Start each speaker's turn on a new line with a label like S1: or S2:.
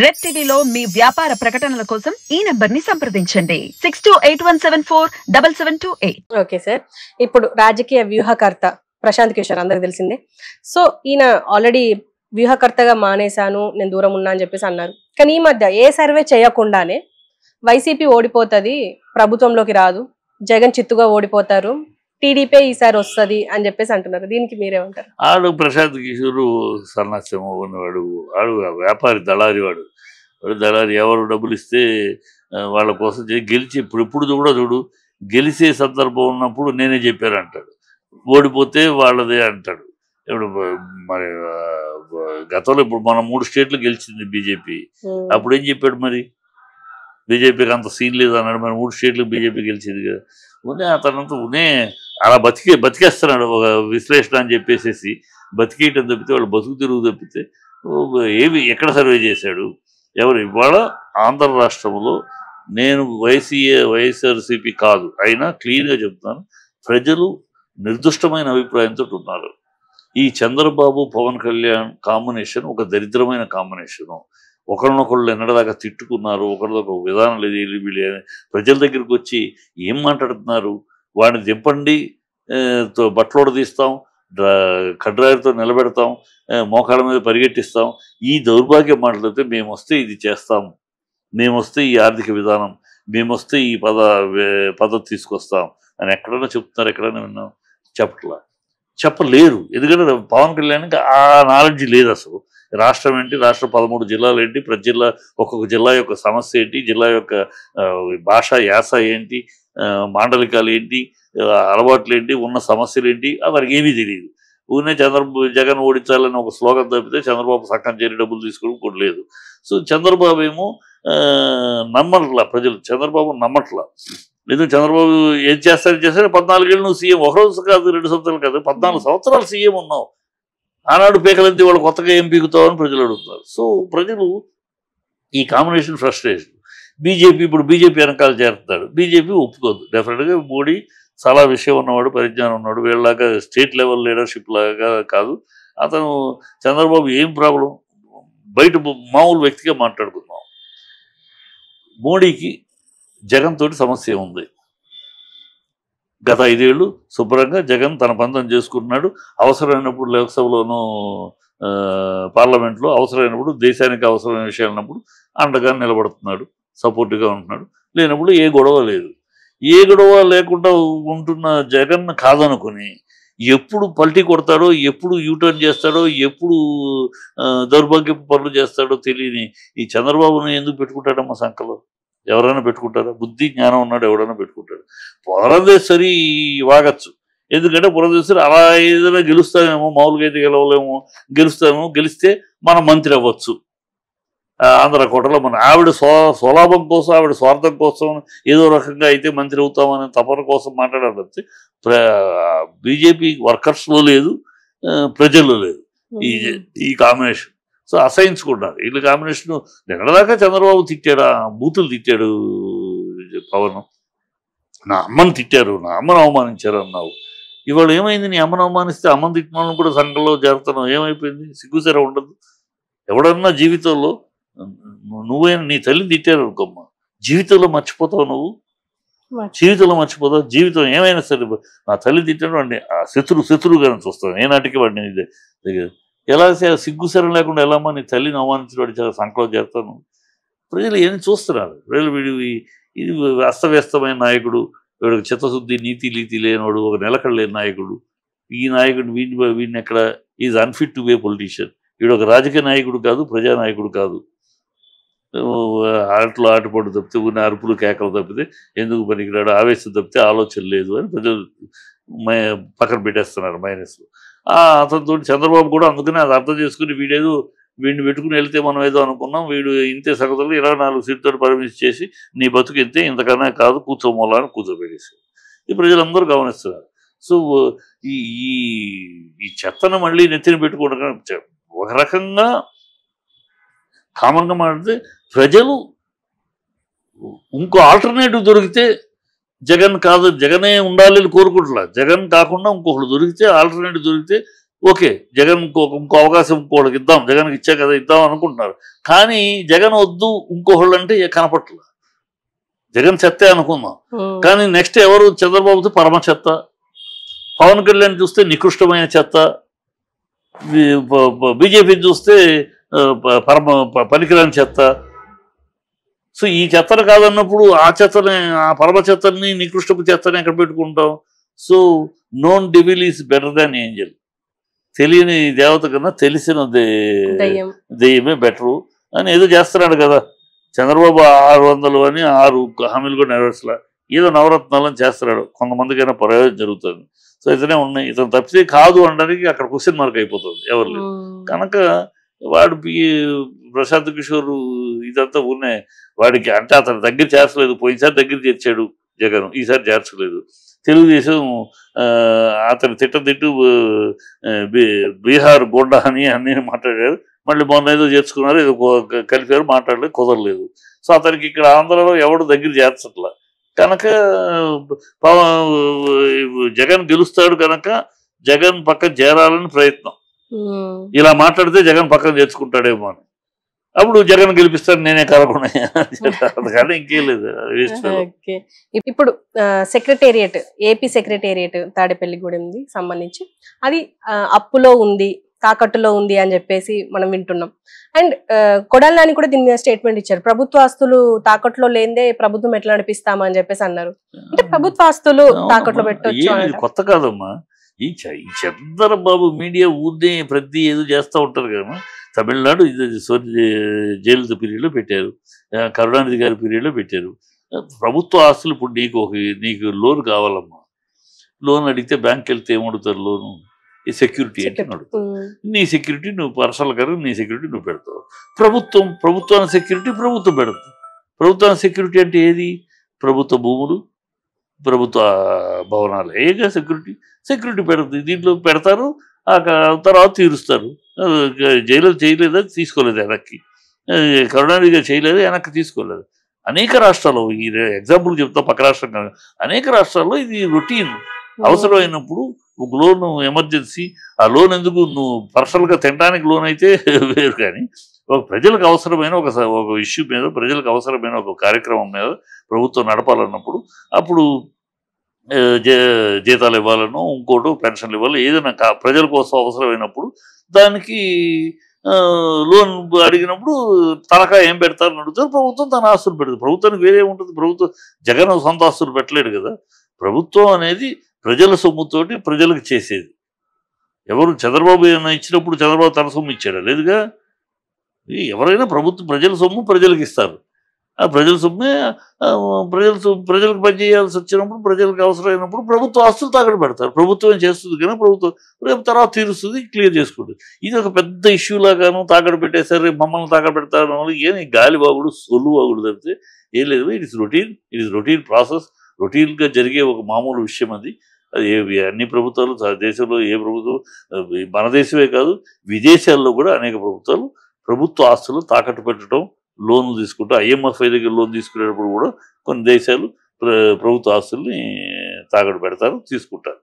S1: Red టీవీలో మీ వ్యాపార ప్రకటనల కోసం ఈ నెంబర్ ని సంప్రదించండి six two eight one seven four double seven two eight okay sir ఇప్పుడు రాజకీయ వ్యూహకర్త ప్రశాంత్ కిషోర్ అందరికి తెలిసిందే సో ఈయన ఆల్రెడీ వ్యూహకర్తగా మానేశాను నేను దూరం ఉన్నా అని చెప్పేసి అన్నారు కానీ ఈ మధ్య ఏ సర్వే చేయకుండానే వైసీపీ ఓడిపోతుంది ప్రభుత్వంలోకి రాదు జగన్ చిత్తుగా ఓడిపోతారు టీడీపీ ఈసారి వస్తుంది అని చెప్పేసి అంటున్నారు దీనికి మీరేమంటారు ఆడు ప్రశాంత్ కిషోర్ సన్నాసం ఉన్నవాడు ఆడు వ్యాపారి దళారి వాడు దళారి ఎవరు డబ్బులు ఇస్తే వాళ్ళ కోసం గెలిచి ఇప్పుడు ఇప్పుడు కూడా చూడు గెలిచే సందర్భం ఉన్నప్పుడు నేనే చెప్పాను అంటాడు ఓడిపోతే వాళ్ళదే అంటాడు ఇప్పుడు మరి గతంలో ఇప్పుడు మనం మూడు స్టేట్లు గెలిచింది బీజేపీ అప్పుడు ఏం చెప్పాడు మరి బీజేపీకి అంత సీన్ లేదు అన్నాడు మరి మూడు స్టేట్లు బీజేపీ గెలిచింది కదా ఉనే అతనంతా ఉనే అలా బతికే బతికేస్తున్నాడు ఒక విశ్లేషణ అని చెప్పేసేసి బతికేయటం తప్పితే వాళ్ళు బతుకు తిరుగు తప్పితే ఏవి ఎక్కడ సర్వే చేశాడు ఎవరు ఇవాళ ఆంధ్ర రాష్ట్రంలో నేను వైసీఏ వైఎస్ఆర్సీపీ కాదు అయినా క్లియర్గా చెప్తాను ప్రజలు నిర్దిష్టమైన అభిప్రాయంతో ఉన్నారు ఈ చంద్రబాబు పవన్ కళ్యాణ్ కాంబినేషన్ ఒక దరిద్రమైన కాంబినేషను ఒకరినొకళ్ళు ఎన్నడదాకా తిట్టుకున్నారు ఒకరిదొక విధానం లేదు వీళ్ళు ప్రజల దగ్గరికి వచ్చి ఏం మాట్లాడుతున్నారు వాడిని దింపండి తో బట్టలోడ తీస్తాం కడ్రాయర్తో నిలబెడతాం మోకాళ్ళ మీద పరిగెట్టిస్తాం ఈ దౌర్భాగ్యం మాట్లాడితే మేము వస్తే ఇది చేస్తాం మేము వస్తే ఈ ఆర్థిక విధానం మేము వస్తే ఈ పద పద్ధతి తీసుకొస్తాం అని ఎక్కడైనా చెప్తున్నారు ఎక్కడైనా విన్నాం చెప్పట్లా చెప్పలేరు ఎందుకంటే పవన్ కళ్యాణ్కి ఆ నాలెడ్జ్ లేదు అసలు రాష్ట్రం ఏంటి రాష్ట్ర పదమూడు జిల్లాలు ఏంటి ప్రతి జిల్లా ఒక్కొక్క జిల్లా యొక్క సమస్య ఏంటి జిల్లా యొక్క భాష యాస ఏంటి మాండలికాలు ఏంటి అలవాట్లు ఏంటి ఉన్న సమస్యలు ఏంటి వారికి ఏమీ తెలియదు ఊరినే చంద్రబాబు జగన్ ఓడించాలని ఒక శ్లోకం తప్పితే చంద్రబాబు సక్కన చేరి డబ్బులు తీసుకోవడం కూడా లేదు సో చంద్రబాబు ఏమో నమ్మట్ల ప్రజలు చంద్రబాబు నమ్మట్ల ఎందుకు చంద్రబాబు ఏం చేస్తారని చేస్తారు పద్నాలుగేళ్ళు నువ్వు సీఎం ఒకరోజు కాదు రెండు సంవత్సరాలు కాదు పద్నాలుగు సంవత్సరాలు సీఎం ఉన్నావు ఆనాడు పీకలంతి వాళ్ళు కొత్తగా ఏం పీకుతావు అని ప్రజలు అడుగుతారు సో ప్రజలు ఈ కాంబినేషన్ ఫ్రస్ట్రేషన్ బీజేపీ ఇప్పుడు బీజేపీ వెనకాల చేరుతాడు బీజేపీ ఒప్పుకోదు డెఫినెట్గా మోడీ చాలా విషయం ఉన్నవాడు పరిజ్ఞానం ఉన్నాడు వీళ్ళలాగా స్టేట్ లెవెల్ లీడర్షిప్ లాగా కాదు అతను చంద్రబాబు ఏం ప్రాబ్లం బయట మామూలు వ్యక్తిగా మాట్లాడుకుందాం మోడీకి జగన్ తోటి సమస్య ఉంది గత ఐదేళ్ళు శుభ్రంగా జగన్ తన పంతం చేసుకుంటున్నాడు అవసరమైనప్పుడు లోక్సభలోనూ పార్లమెంట్లో అవసరమైనప్పుడు దేశానికి అవసరమైన విషయాలన్నప్పుడు అండగా నిలబడుతున్నాడు సపోర్ట్గా ఉంటున్నాడు లేనప్పుడు ఏ గొడవ లేదు ఏ గొడవ లేకుండా ఉంటున్న జగన్ కాదనుకుని ఎప్పుడు పల్టీ కొడతాడో ఎప్పుడు యూటర్న్ చేస్తాడో ఎప్పుడు దౌర్భాగ్యపు పనులు చేస్తాడో తెలియని ఈ చంద్రబాబును ఎందుకు పెట్టుకుంటాడమ్మా సంఖలో ఎవరైనా పెట్టుకుంటారా బుద్ధి జ్ఞానం ఉన్నాడు ఎవరైనా పెట్టుకుంటాడు పురంధేశ్వరి వాగచ్చు ఎందుకంటే పురంధేశ్వరి అలా ఏదైనా గెలుస్తామేమో మామూలుగా అయితే గెలవలేమో గెలుస్తామేమో గెలిస్తే మన మంత్రి అవ్వచ్చు ఆంధ్ర కోటలో మన ఆవిడ సో స్వలాభం కోసం ఆవిడ స్వార్థం కోసం ఏదో రకంగా అయితే మంత్రి అవుతామనే తపన కోసం మాట్లాడారు తప్పితే బీజేపీ వర్కర్స్లో లేదు ప్రజల్లో లేదు ఈ ఈ కాంబినేషన్ సో అసహించుకుంటున్నారు వీళ్ళ కాంబినేషన్ నిన్నదాకా చంద్రబాబు తిట్టాడు ఆ బూతులు తిట్టాడు పవన్ నా అమ్మని తిట్టారు నా అమ్మను అవమానించారు అన్నావు ఇవాళ ఏమైంది నీ అమ్మను అవమానిస్తే అమ్మను తిట్టమని కూడా సంఘంలో జరుగుతున్నావు ఏమైపోయింది సిగ్గుసర ఉండదు ఎవడన్నా జీవితంలో నువ్వే నీ తల్లి తిట్టారు అనుకోమ్మా జీవితంలో మర్చిపోతావు నువ్వు జీవితంలో మర్చిపోతావు జీవితం ఏమైనా సరే నా తల్లి తిట్టాడు వాడిని ఆ శత్రు శత్రువుగా చూస్తాను ఏనాటికి వాడిని ఎలా సిగ్గుసరం లేకుండా ఎలామా నీ తల్లిని అవమానించి వాడి చాలా సంకలం చేస్తాను ప్రజలు ఏం చూస్తున్నారు ప్రజలు వీడు ఇది అస్తవ్యస్తమైన నాయకుడు వీడు చిత్తశుద్ధి నీతి లీతి లేనివాడు ఒక నిలకడ లేని నాయకుడు ఈ నాయకుడు వీడిని వీడిని ఎక్కడ is unfit to be politician వీడు ఒక రాజకీయ నాయకుడు కాదు ప్రజానాయకుడు కాదు ఆటలు ఆటపాటు తప్పితే కొన్ని అరుపులు కేకలు తప్పితే ఎందుకు పనికిరాడు ఆవేశం తప్పితే ఆలోచన లేదు అని ప్రజలు పక్కన పెట్టేస్తున్నారు మైనస్ అతనితో చంద్రబాబు కూడా అందుకనే అది అర్థం చేసుకుని వీడేదో వీడిని పెట్టుకుని వెళ్తే మనం ఏదో అనుకున్నాం వీడు ఇంతే సగతులు ఇరవై నాలుగు సీట్లతో పరిమితి చేసి నీ బతుకు ఇంతే ఇంతకన్నా కాదు కూర్చోమోలా అని కూర్చోబెట్టేసాడు ఈ ప్రజలందరూ గమనిస్తున్నారు సో ఈ ఈ చెత్తను మళ్ళీ నెత్తిన పెట్టుకోవడం ఒక రకంగా కామన్గా మాట్లాడితే ప్రజలు ఇంకో ఆల్టర్నేటివ్ దొరికితే జగన్ కాదు జగనే ఉండాలని కోరుకుంటున్నా జగన్ కాకుండా ఇంకొకటి దొరికితే ఆల్టర్నేటివ్ దొరికితే ఓకే జగన్ ఇంకో అవకాశం ఇంకోళ్ళకి ఇద్దాం జగన్కి ఇచ్చా కదా ఇద్దాం అనుకుంటున్నారు కానీ జగన్ వద్దు ఇంకొకళ్ళు అంటే కనపట్ల జగన్ చెత్తే అనుకుందాం కానీ నెక్స్ట్ ఎవరు చంద్రబాబుతో పరమ చెత్త పవన్ కళ్యాణ్ చూస్తే నికృష్టమైన చెత్త బీజేపీ చూస్తే పరమ పనికిరాని చెత్త సో ఈ చెత్తను కాదన్నప్పుడు ఆ చెత్తని ఆ పరమ చెత్తని నికృష్టపు చెత్తని ఎక్కడ పెట్టుకుంటాం so known devil is better than angel తెలియని దేవత కన్నా తెలిసిన దెయ్యమే బెటరు అని ఏదో చేస్తున్నాడు కదా చంద్రబాబు ఆరు వందలు అని ఆరు హామీలు కూడా నెరవేర్చలా ఏదో నవరత్నాలని చేస్తున్నాడు కొంతమందికైనా ప్రయోజనం జరుగుతుంది సో ఇతనే ఉన్నాయి ఇతను తప్పితే కాదు అనడానికి అక్కడ క్వశ్చన్ మార్క్ అయిపోతుంది ఎవరు కనుక వాడు ప్రశాంత్ కిషోర్ ఇదంతా ఉన్నాయి వాడికి అంటే అతను దగ్గర చేర్చలేదు పోయినసారి దగ్గర చేర్చాడు జగన్ ఈసారి చేర్చలేదు తెలుగుదేశం అతను తిట్ట తిట్టు బీహార్ గోండా అని అన్నీ మాట్లాడారు మళ్ళీ మొన్న ఏదో చేర్చుకున్నారు ఏదో కలిపారు మాట్లాడలేదు కుదరలేదు సో అతనికి ఇక్కడ ఆంధ్రలో ఎవడు దగ్గర చేర్చట్లా కనుక జగన్ గెలుస్తాడు కనుక జగన్ పక్క చేరాలని ప్రయత్నం Hmm. ఇలా మాట్లాడితే జగన్ పక్కన తెచ్చుకుంటాడేమో అని అప్పుడు జగన్ గెలిపిస్తాను నేనే కలకుండా ఇంకేం లేదు ఇప్పుడు సెక్రటేరియట్ ఏపీ సెక్రటేరియట్ ఉంది సంబంధించి అది అప్పులో ఉంది తాకట్టులో ఉంది అని చెప్పేసి మనం వింటున్నాం అండ్ కొడాలని కూడా దీని మీద స్టేట్మెంట్ ఇచ్చారు ప్రభుత్వ ఆస్తులు తాకట్లో లేదే ప్రభుత్వం ఎట్లా నడిపిస్తామని చెప్పేసి అన్నారు అంటే ప్రభుత్వ ఆస్తులు తాకట్లో పెట్టచ్చు కొత్త కాదమ్మా ఈ చంద్రబాబు బాబు మీడియా ఊరినే ప్రతి ఏదో చేస్తూ ఉంటారు కదా తమిళనాడు ఇది జైలు పీరియడ్లో పెట్టారు కరుణానిధి గారి పీరియడ్లో పెట్టారు ప్రభుత్వ ఆస్తులు ఇప్పుడు నీకు ఒక నీకు లోన్ కావాలమ్మా లోన్ అడిగితే బ్యాంక్కి వెళ్తే ఏమడుతారు లోను ఈ సెక్యూరిటీ అంటే నీ సెక్యూరిటీ నువ్వు పర్సనల్ కదా నీ సెక్యూరిటీ నువ్వు పెడతావు ప్రభుత్వం ప్రభుత్వానికి సెక్యూరిటీ ప్రభుత్వం పెడతావు ప్రభుత్వానికి సెక్యూరిటీ అంటే ఏది ప్రభుత్వ భూములు ప్రభుత్వ భవనాలు ఏగా సెక్యూరిటీ సెక్యూరిటీ పెడుతుంది దీంట్లో పెడతారు తర్వాత తీరుస్తారు జైలు చేయలేదు తీసుకోలేదు వెనక్కి కరుణానిధిగా చేయలేదు వెనక్కి తీసుకోలేదు అనేక రాష్ట్రాలు ఈ ఎగ్జాంపుల్ చెప్తా పక్క రాష్ట్రం కానీ అనేక రాష్ట్రాల్లో ఇది రొటీన్ అవసరమైనప్పుడు ఒక లోన్ ఎమర్జెన్సీ ఆ లోన్ ఎందుకు నువ్వు పర్సనల్గా తినడానికి లోన్ అయితే వేరు కానీ ఒక ప్రజలకు అవసరమైన ఒక ఒక ఇష్యూ మీద ప్రజలకు అవసరమైన ఒక కార్యక్రమం మీద ప్రభుత్వం నడపాలన్నప్పుడు అప్పుడు జీతాలు ఇవ్వాలను ఇంకోటి పెన్షన్లు ఇవ్వాలి ఏదైనా ప్రజల కోసం అవసరమైనప్పుడు దానికి లోన్ అడిగినప్పుడు తనఖా ఏం పెడతారని అడుగుతారు ప్రభుత్వం తన ఆస్తులు పెడుతుంది ప్రభుత్వానికి వేరే ఉంటుంది ప్రభుత్వం జగన్ సొంత ఆస్తులు పెట్టలేడు కదా ప్రభుత్వం అనేది ప్రజల సొమ్ముతోటి ప్రజలకు చేసేది ఎవరు చంద్రబాబు ఏమైనా ఇచ్చినప్పుడు చంద్రబాబు తన సొమ్ము ఇచ్చాడా లేదుగా ఎవరైనా ప్రభుత్వం ప్రజల సొమ్ము ప్రజలకు ఇస్తారు ఆ ప్రజల సొమ్మే ప్రజల ప్రజలకు పనిచేయాల్సి వచ్చినప్పుడు ప్రజలకు అవసరమైనప్పుడు ప్రభుత్వ ఆస్తులు తాకట్టు పెడతారు ప్రభుత్వం చేస్తుంది కానీ ప్రభుత్వం రేపు తర్వాత తీరుస్తుంది క్లియర్ చేసుకుంటుంది ఇది ఒక పెద్ద ఇష్యూలాగాను తాకట్టు పెట్టేస్తారు రేపు మమ్మల్ని తాకట్టు పెడతారు ఏమి గాలిబాగుడు బాగుడు తప్పితే ఏం లేదు it is routine it is routine process రొటీన్గా జరిగే ఒక మామూలు విషయం అది అది అన్ని ప్రభుత్వాలు దేశంలో ఏ ప్రభుత్వం మన దేశమే కాదు విదేశాల్లో కూడా అనేక ప్రభుత్వాలు ప్రభుత్వ ఆస్తులు తాకట్టు పెట్టడం లోన్లు తీసుకుంటూ ఐఎంఎఫ్ఐ దగ్గర లోన్ తీసుకునేటప్పుడు కూడా కొన్ని దేశాలు ప్ర ప్రభుత్వ ఆస్తుల్ని తాకట్టు పెడతారు తీసుకుంటారు